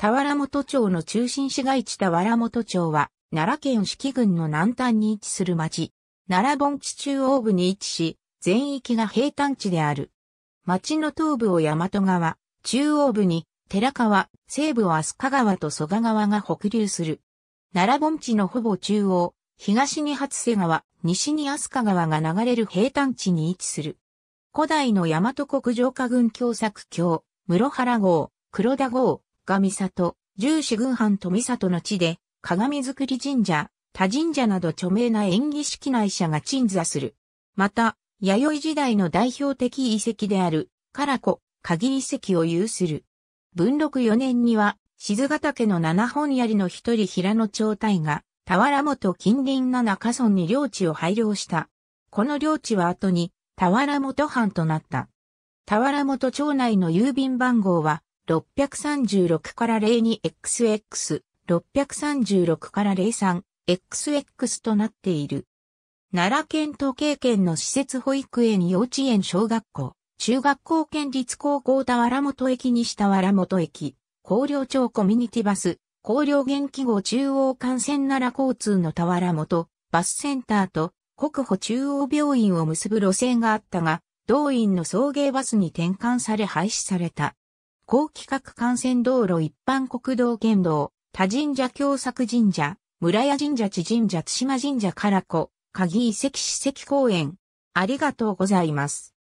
田原本町の中心市街地田原本町は、奈良県四季郡の南端に位置する町。奈良盆地中央部に位置し、全域が平坦地である。町の東部を大和川、中央部に寺川、西部を飛鳥川と蘇我川が北流する。奈良盆地のほぼ中央、東に初瀬川、西に飛鳥川が流れる平坦地に位置する。古代の大和国城下郡共作郷、室原郷、黒田郷、賀美里、十四軍藩富里の地で、鏡作り神社、他神社など著名な演技式内者が鎮座する。また、弥生時代の代表的遺跡である、唐子、鍵遺跡を有する。文禄4年には、静ヶ岳の七本槍の一人平野町隊が、田原元近隣七カ村に領地を配慮した。この領地は後に、田原元藩となった。田原元町内の郵便番号は、636から 02XX、636から03、XX となっている。奈良県統計県の施設保育園幼稚園小学校、中学校県立高校田原本駅にした原本駅、高陵町コミュニティバス、高陵元気号中央幹線奈良交通の田原本、バスセンターと国保中央病院を結ぶ路線があったが、同院の送迎バスに転換され廃止された。高規格幹線道路一般国道県道、多神社京作神社、村屋神社地神社津島神社から子、鍵遺跡史跡公園。ありがとうございます。